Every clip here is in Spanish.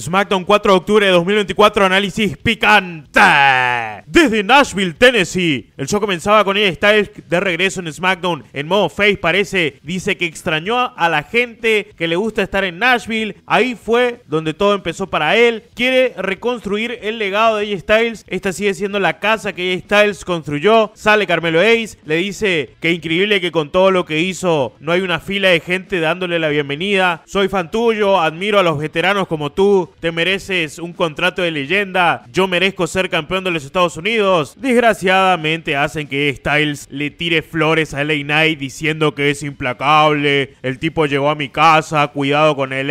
SmackDown 4 de octubre de 2024, análisis picante. Desde Nashville, Tennessee. El show comenzaba con ella Styles de regreso en SmackDown en modo face, parece. Dice que extrañó a la gente que le gusta estar en Nashville. Ahí fue donde todo empezó para él. Quiere reconstruir el legado de AJ Styles. Esta sigue siendo la casa que AJ Styles construyó. Sale Carmelo Ace, le dice que increíble que con todo lo que hizo no hay una fila de gente dándole la bienvenida. Soy fan tuyo, admiro a los veteranos como tú te mereces un contrato de leyenda, yo merezco ser campeón de los Estados Unidos. Desgraciadamente hacen que Styles le tire flores a LA Knight diciendo que es implacable, el tipo llegó a mi casa, cuidado con LA,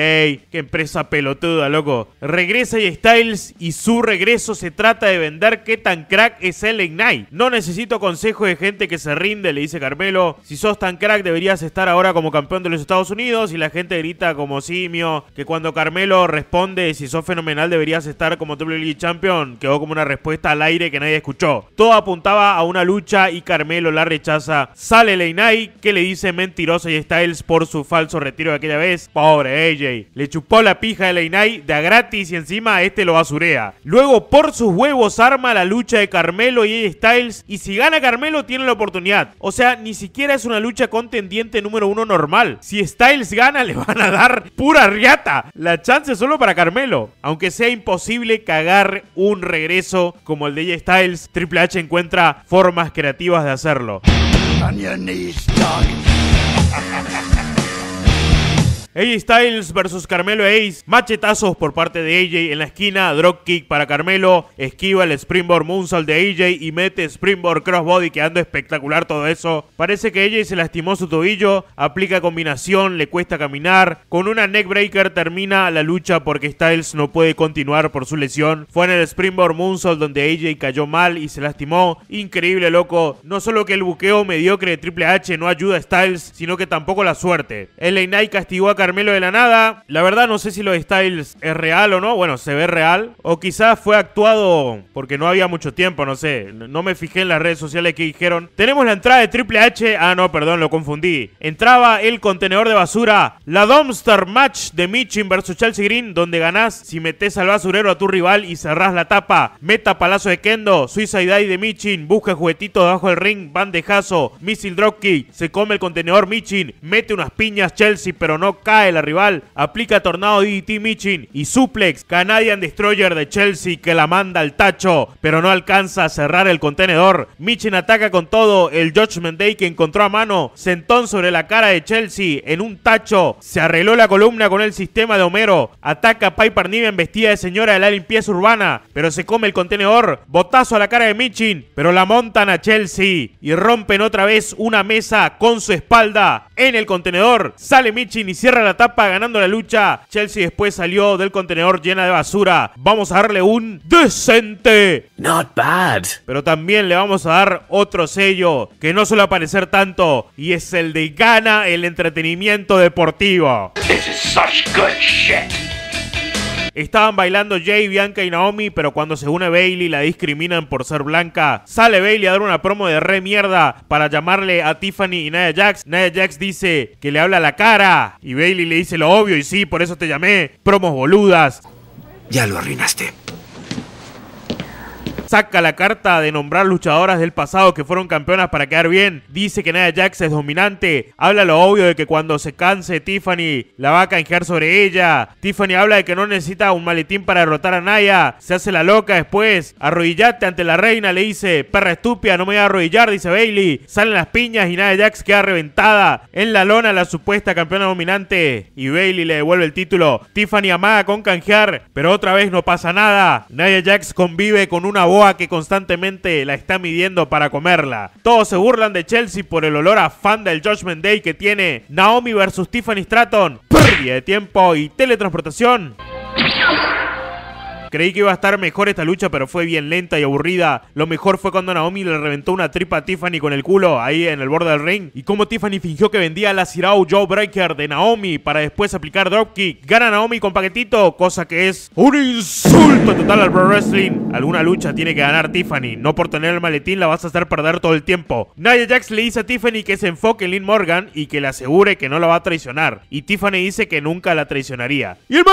qué empresa pelotuda, loco. Regresa y Styles y su regreso se trata de vender qué tan crack es LA Knight. No necesito consejo de gente que se rinde, le dice Carmelo. Si sos tan crack deberías estar ahora como campeón de los Estados Unidos y la gente grita como simio, que cuando Carmelo responde si sos fenomenal deberías estar como League Champion quedó como una respuesta al aire que nadie escuchó. Todo apuntaba a una lucha y Carmelo la rechaza. Sale Leinai que le dice mentiroso y Styles por su falso retiro de aquella vez. Pobre AJ. Le chupó la pija de Leinai da gratis y encima este lo basurea. Luego por sus huevos arma la lucha de Carmelo y Styles y si gana Carmelo tiene la oportunidad. O sea, ni siquiera es una lucha contendiente número uno normal. Si Styles gana le van a dar pura riata. La chance solo para Carmelo aunque sea imposible cagar un regreso como el de J Styles, Triple H encuentra formas creativas de hacerlo. AJ Styles versus Carmelo Ace. Machetazos por parte de AJ en la esquina. Dropkick para Carmelo. Esquiva el Springboard Moonsault de AJ y mete Springboard Crossbody quedando espectacular todo eso. Parece que AJ se lastimó su tobillo. Aplica combinación, le cuesta caminar. Con una neckbreaker termina la lucha porque Styles no puede continuar por su lesión. Fue en el Springboard Moonsault donde AJ cayó mal y se lastimó. Increíble, loco. No solo que el buqueo mediocre de Triple H no ayuda a Styles, sino que tampoco la suerte. El Night castigó a Carmelo de la nada. La verdad no sé si lo de Styles es real o no. Bueno, se ve real. O quizás fue actuado porque no había mucho tiempo, no sé. No me fijé en las redes sociales que dijeron. Tenemos la entrada de Triple H. Ah, no, perdón, lo confundí. Entraba el contenedor de basura. La Dumpster Match de Michin versus Chelsea Green, donde ganás si metes al basurero a tu rival y cerrás la tapa. Meta palazo de Kendo. Suicide Dive de Michin. Busca juguetitos debajo del ring. Bandejazo. Missile Dropkick. Se come el contenedor Michin. Mete unas piñas Chelsea, pero no el la rival, aplica tornado DDT Michin y suplex Canadian Destroyer de Chelsea que la manda al tacho, pero no alcanza a cerrar el contenedor. Michin ataca con todo, el Judgment Day que encontró a mano, sentón sobre la cara de Chelsea en un tacho, se arregló la columna con el sistema de Homero, ataca Piper Niven vestida de señora de la limpieza urbana, pero se come el contenedor, botazo a la cara de Michin, pero la montan a Chelsea y rompen otra vez una mesa con su espalda en el contenedor, sale Michin y cierra la tapa ganando la lucha. Chelsea después salió del contenedor llena de basura. Vamos a darle un decente. Not bad. Pero también le vamos a dar otro sello que no suele aparecer tanto y es el de gana el entretenimiento deportivo. This is such good shit. Estaban bailando Jay, Bianca y Naomi, pero cuando se une Bailey la discriminan por ser blanca. Sale Bailey a dar una promo de re mierda para llamarle a Tiffany y Naya Jax. Naya Jax dice que le habla la cara y Bailey le dice lo obvio y sí, por eso te llamé. Promos boludas. Ya lo arruinaste saca la carta de nombrar luchadoras del pasado que fueron campeonas para quedar bien, dice que Naya Jax es dominante, habla lo obvio de que cuando se canse Tiffany la va a canjear sobre ella, Tiffany habla de que no necesita un maletín para derrotar a Naya, se hace la loca después, arrodillate ante la reina, le dice, perra estúpida, no me voy a arrodillar, dice Bailey, salen las piñas y Naya Jax queda reventada, en la lona la supuesta campeona dominante y Bailey le devuelve el título, Tiffany amada con canjear, pero otra vez no pasa nada, Naya Jax convive con una voz que constantemente la está midiendo para comerla. Todos se burlan de Chelsea por el olor a fan del Judgment Day que tiene Naomi versus Tiffany Stratton. Pérdida de tiempo y teletransportación. Creí que iba a estar mejor esta lucha, pero fue bien lenta y aburrida. Lo mejor fue cuando Naomi le reventó una tripa a Tiffany con el culo ahí en el borde del ring. Y como Tiffany fingió que vendía la Joe Breaker de Naomi para después aplicar dropkick. Gana Naomi con paquetito, cosa que es un insulto total al pro wrestling. Alguna lucha tiene que ganar Tiffany. No por tener el maletín la vas a hacer perder todo el tiempo. Nia Jax le dice a Tiffany que se enfoque en Lynn Morgan y que le asegure que no la va a traicionar. Y Tiffany dice que nunca la traicionaría. Y el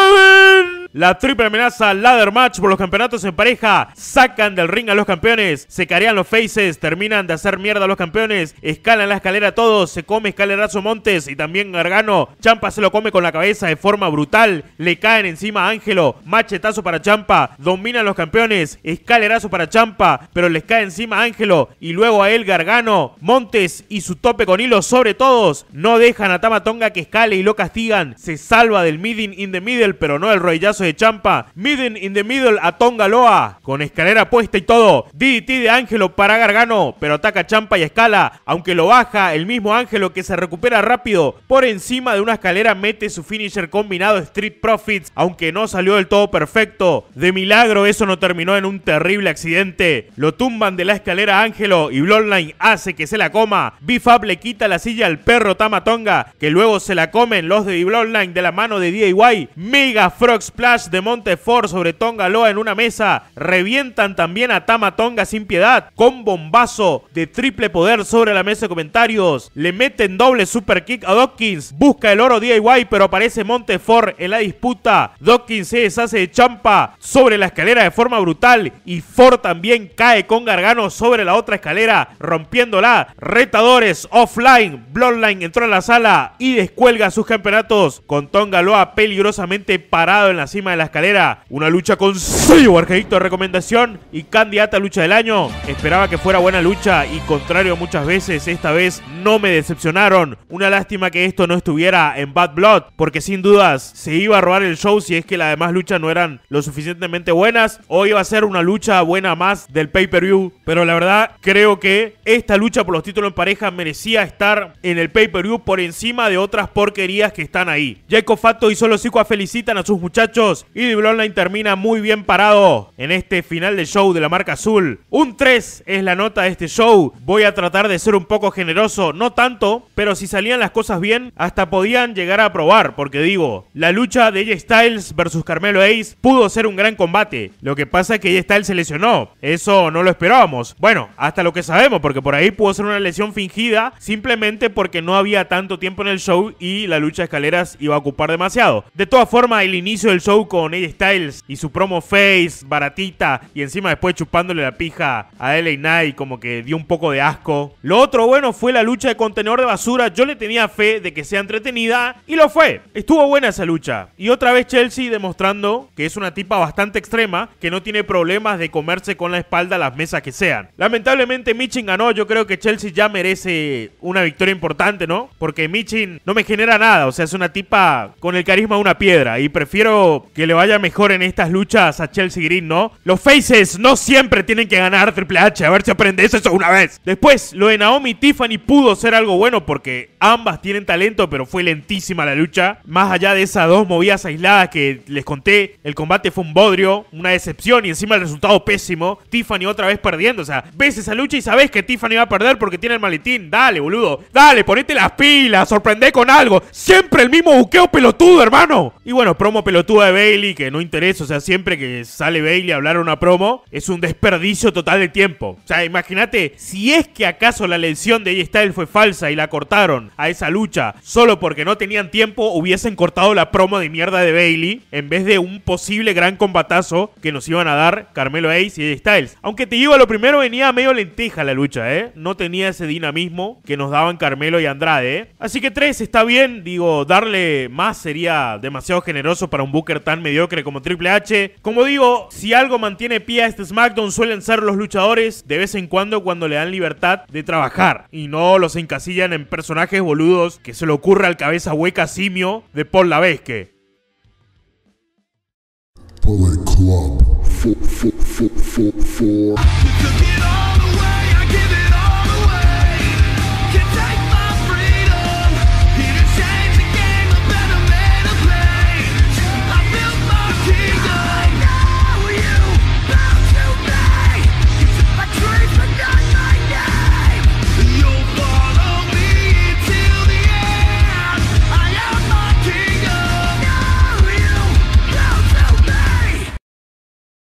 la triple amenaza ladder match por los campeonatos en pareja. Sacan del ring a los campeones. Se carean los faces. Terminan de hacer mierda a los campeones. Escalan la escalera todos. Se come escalerazo Montes y también Gargano. Champa se lo come con la cabeza de forma brutal. Le caen encima a Ángelo. Machetazo para Champa. Dominan los campeones. Escalerazo para Champa. Pero les cae encima a Ángelo. Y luego a él Gargano. Montes y su tope con hilo sobre todos. No dejan a Tamatonga que escale y lo castigan. Se salva del midin in the Middle, pero no el rollazo de Champa, Midden in the Middle a Tonga Loa, con escalera puesta y todo, DDT e de Ángelo para Gargano, pero ataca Champa y escala, aunque lo baja, el mismo Ángelo que se recupera rápido, por encima de una escalera mete su finisher combinado Street Profits, aunque no salió del todo perfecto, de milagro eso no terminó en un terrible accidente, lo tumban de la escalera Ángelo y Bloodline hace que se la coma, Bifab le quita la silla al perro Tama Tonga, que luego se la comen los de Bloodline de la mano de DIY, Mega Frogs de Montefort sobre Tonga Loa en una mesa. Revientan también a Tama Tonga sin piedad con bombazo de triple poder sobre la mesa de comentarios. Le meten doble superkick kick a Dawkins. Busca el oro DIY, pero aparece Montefort en la disputa. Dawkins se deshace de champa sobre la escalera de forma brutal y Ford también cae con Gargano sobre la otra escalera, rompiéndola. Retadores offline. Bloodline entró a la sala y descuelga sus campeonatos con Tonga Loa peligrosamente parado en la de la escalera. Una lucha con su que de recomendación y candidata a lucha del año. Esperaba que fuera buena lucha y contrario muchas veces, esta vez no me decepcionaron. Una lástima que esto no estuviera en Bad Blood, porque sin dudas se iba a robar el show si es que las demás luchas no eran lo suficientemente buenas o iba a ser una lucha buena más del pay-per-view. Pero la verdad, creo que esta lucha por los títulos en pareja merecía estar en el pay-per-view por encima de otras porquerías que están ahí. Jacob Facto y Solo Sico felicitan a sus muchachos y Dible Online termina muy bien parado en este final de show de la marca azul. Un 3 es la nota de este show. Voy a tratar de ser un poco generoso, no tanto, pero si salían las cosas bien, hasta podían llegar a probar, porque digo, la lucha de AJ Styles versus Carmelo Ace pudo ser un gran combate. Lo que pasa es que AJ Styles se lesionó. Eso no lo esperábamos. Bueno, hasta lo que sabemos, porque por ahí pudo ser una lesión fingida, simplemente porque no había tanto tiempo en el show y la lucha de escaleras iba a ocupar demasiado. De todas formas, el inicio del show con AJ Styles y su promo face baratita y encima después chupándole la pija a LA Knight como que dio un poco de asco. Lo otro bueno fue la lucha de contenedor de basura. Yo le tenía fe de que sea entretenida y lo fue. Estuvo buena esa lucha. Y otra vez Chelsea demostrando que es una tipa bastante extrema que no tiene problemas de comerse con la espalda las mesas que sean. Lamentablemente Michin ganó. Yo creo que Chelsea ya merece una victoria importante, ¿no? Porque Michin no me genera nada. O sea, es una tipa con el carisma de una piedra. Y prefiero que le vaya mejor en estas luchas a Chelsea Green, ¿no? Los faces no siempre tienen que ganar Triple H, a ver si aprendes eso una vez. Después, lo de Naomi y Tiffany pudo ser algo bueno porque ambas tienen talento, pero fue lentísima la lucha. Más allá de esas dos movidas aisladas que les conté, el combate fue un bodrio, una decepción y encima el resultado pésimo. Tiffany otra vez perdiendo, o sea, ves esa lucha y sabes que Tiffany va a perder porque tiene el maletín. Dale, boludo, dale, ponete las pilas, sorprende con algo. Siempre el mismo buqueo pelotudo, hermano. Y bueno, promo pelotudo de Bailey, que no interesa. O sea, siempre que sale Bailey a hablar una promo, es un desperdicio total de tiempo. O sea, imagínate, si es que acaso la lesión de Styles fue falsa y la cortaron a esa lucha solo porque no tenían tiempo, hubiesen cortado la promo de mierda de Bailey en vez de un posible gran combatazo que nos iban a dar Carmelo Ace y Styles. Aunque te digo, lo primero venía medio lenteja la lucha, ¿eh? No tenía ese dinamismo que nos daban Carmelo y Andrade, ¿eh? Así que 3 está bien, digo, darle más sería demasiado generoso para un Booker tan mediocre como Triple H. Como digo, si algo mantiene pie a este SmackDown suelen ser los luchadores de vez en cuando cuando le dan libertad de trabajar y no los encasillan en personajes boludos que se le ocurra al cabeza hueca simio de Paul Lavesque.